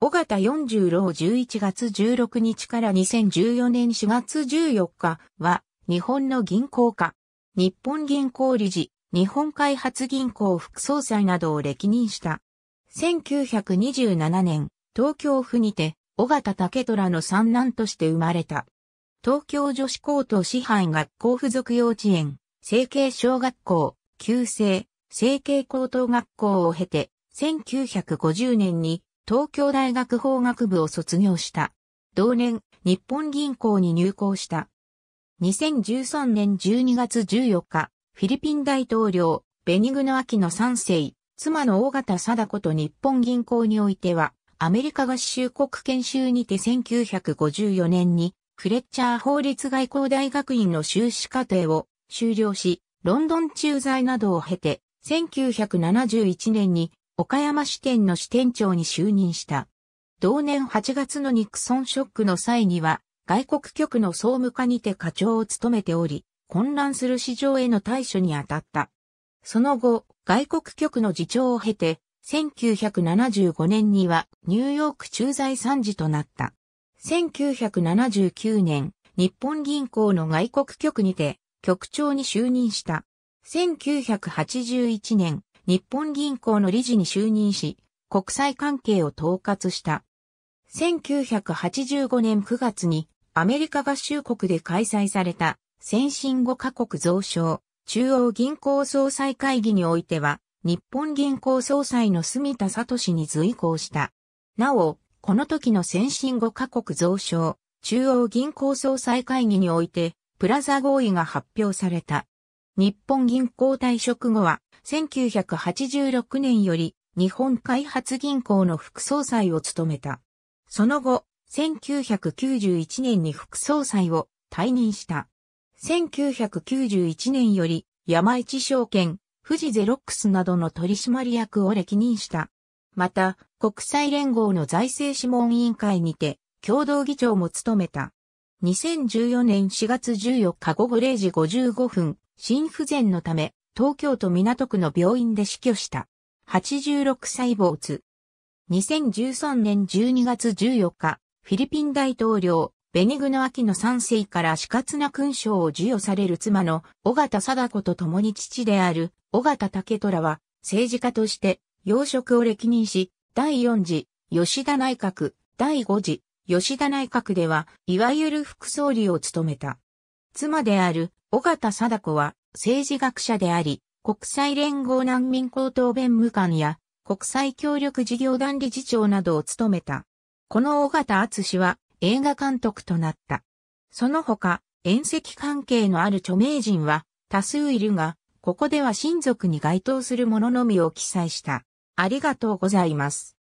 尾形40郎11月16日から2014年4月14日は、日本の銀行家、日本銀行理事、日本開発銀行副総裁などを歴任した。1927年、東京府にて、尾形武虎の三男として生まれた。東京女子高等師範学校附属幼稚園、成形小学校、旧制、成形高等学校を経て、1950年に東京大学法学部を卒業した。同年、日本銀行に入行した。2013年12月14日、フィリピン大統領、ベニグノ・アキの三世、妻の大型貞子と日本銀行においては、アメリカ合衆国研修にて1954年に、フレッチャー法律外交大学院の修士課程を修了し、ロンドン駐在などを経て、1971年に岡山支店の支店長に就任した。同年8月のニクソンショックの際には、外国局の総務課にて課長を務めており、混乱する市場への対処に当たった。その後、外国局の次長を経て、1975年にはニューヨーク駐在参事となった。1979年、日本銀行の外国局にて局長に就任した。1981年、日本銀行の理事に就任し、国際関係を統括した。1985年9月にアメリカ合衆国で開催された先進5カ国増床中央銀行総裁会議においては日本銀行総裁の住田聡に随行した。なお、この時の先進5カ国増床中央銀行総裁会議においてプラザ合意が発表された。日本銀行退職後は、1986年より日本開発銀行の副総裁を務めた。その後、1991年に副総裁を退任した。1991年より山一証券、富士ゼロックスなどの取締役を歴任した。また、国際連合の財政諮問委員会にて、共同議長も務めた。2014年4月14日午後0時55分、心不全のため、東京都港区の病院で死去した。86歳没。2013年12月14日、フィリピン大統領、ベニグノ・アキノ3世から死活な勲章を授与される妻の尾形貞子と共に父である尾形竹虎は政治家として要職を歴任し、第4次吉田内閣、第5次吉田内閣では、いわゆる副総理を務めた。妻である小形貞子は政治学者であり、国際連合難民高等弁務官や国際協力事業団理事長などを務めた。この尾形敦は映画監督となった。その他、縁石関係のある著名人は多数いるが、ここでは親族に該当するもののみを記載した。ありがとうございます。